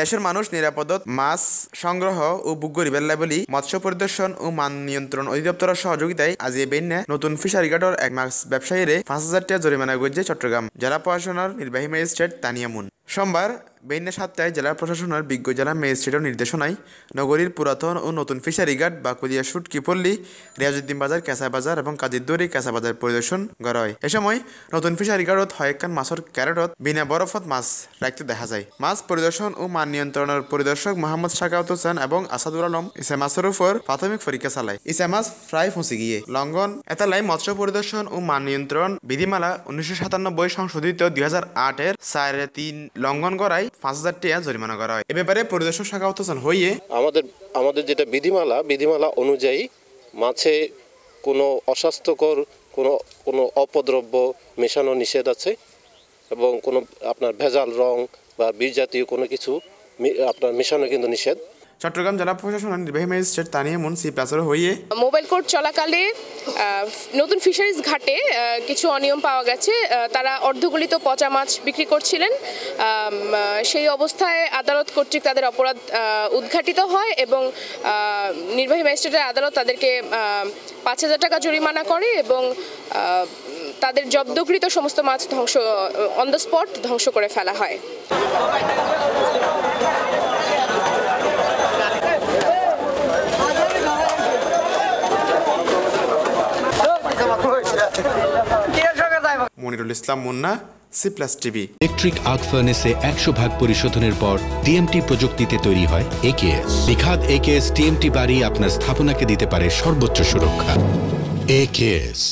দেশের মানুষ নিরাপদত মাছ সংগ্রহ ও বুকগরি বেল্লাবলি মৎস্য পরিদর্শন ও মান নিয়ন্ত্রণ অধিদপ্তরের সহযোগিতায় আজ এই বেন্যা নতুন ফিশারি গার্ডর এক মাছ ব্যবসায়ীরে পাঁচ হাজার টাকা জরিমানা গজছে চট্টগ্রাম জেলা প্রশাসনের নির্বাহী ম্যাজিস্ট্রেট তানিয়ামুন সোমবার বেইনা সাতটায় জেলা প্রশাসনের বিজ্ঞ জেলা ম্যাজিস্ট্রেটের নির্দেশনায় নগরীর পুরাতন ও নতুন ফিশারিঘাট বাকুলিয়া শুট কিপল্লি রিয়াজুদ্দিন বাজার ক্যাঁচা বাজার এবং কাজিদ্দরি ক্যাঁচা বাজার পরিদর্শন করা হয় এ সময় নতুন ফিশারিঘাটত হয়েকান মাছের ক্যারেটত বিনা বরফত মাছ রাখতে দেখা যায় মাছ পরিদর্শন ও মান নিয়ন্ত্রণের পরিদর্শক মোহাম্মদ সাকাউত হোসেন এবং আসাদুল আলম ইসা মাছের উপর প্রাথমিক পরীক্ষা চালায় ইসা মাছ প্রায় ফুঁসে গিয়ে লঙ্ঘন এতালাই মৎস্য পরিদর্শন ও মান নিয়ন্ত্রণ বিধিমালা উনিশশো সাতানব্বই সংশোধিত দুই হাজার আটের সাড়ে তিন লঙ্ঘন করায় পাঁচ হাজার টাকা জরিমানা করা হয় এ ব্যাপারে পরিদর্শক শাখা হইয়ে আমাদের আমাদের যেটা বিধিমালা বিধিমালা অনুযায়ী মাছে কোনো অস্বাস্থ্যকর কোনো কোনো অপদ্রব্য মেশানো নিষেধ আছে এবং কোনো আপনার ভেজাল রং বা বীজ জাতীয় কোনো কিছু আপনার মেশানো কিন্তু নিষেধ চট্টগ্রাম জেলা প্রশাসন নির্বাহী ম্যাজিস্ট্রেট তানিয়া মুন্সি প্রাচার হইয়ে মোবাইল কোর্ট চলাকালে নতুন ফিশারিজ ঘাটে কিছু অনিয়ম পাওয়া গেছে তারা অর্ধগলিত পচা মাছ বিক্রি করছিলেন সেই অবস্থায় আদালত কর্তৃক তাদের অপরাধ উদ্ঘাটিত হয় এবং নির্বাহী ম্যাজিস্ট্রেটের আদালত তাদেরকে পাঁচ হাজার টাকা জরিমানা করে এবং তাদের জব্দকৃত সমস্ত মাছ ধ্বংস অন দ্য স্পট ধ্বংস করে ফেলা হয় Monirul Islam Munna C plus TV electric arc ফার্নেসে একশো ভাগ পরিশোধনের পর টিএমটি প্রযুক্তিতে তৈরি হয় একেএস বিখাত একেএস টিএমটি বাড়ি আপনার স্থাপনাকে দিতে পারে সর্বোচ্চ সুরক্ষা একেএস